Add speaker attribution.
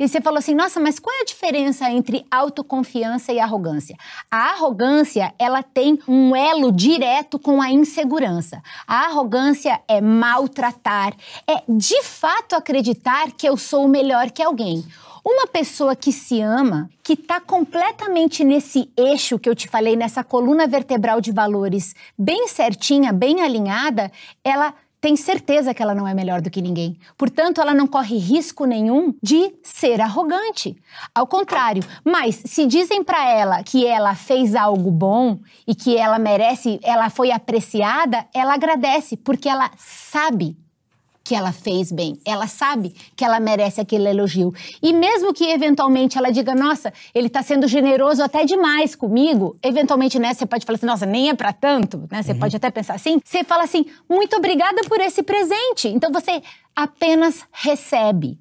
Speaker 1: E você falou assim, nossa, mas qual é a diferença entre autoconfiança e arrogância? A arrogância, ela tem um elo direto com a insegurança. A arrogância é maltratar, é de fato acreditar que eu sou melhor que alguém. Uma pessoa que se ama, que está completamente nesse eixo que eu te falei, nessa coluna vertebral de valores bem certinha, bem alinhada, ela tem certeza que ela não é melhor do que ninguém. Portanto, ela não corre risco nenhum de ser arrogante. Ao contrário, mas se dizem para ela que ela fez algo bom e que ela merece, ela foi apreciada, ela agradece porque ela sabe que ela fez bem. Ela sabe que ela merece aquele elogio. E mesmo que eventualmente ela diga, nossa, ele está sendo generoso até demais comigo, eventualmente, né, você pode falar assim, nossa, nem é para tanto, né? Você uhum. pode até pensar assim. Você fala assim, muito obrigada por esse presente. Então você apenas recebe.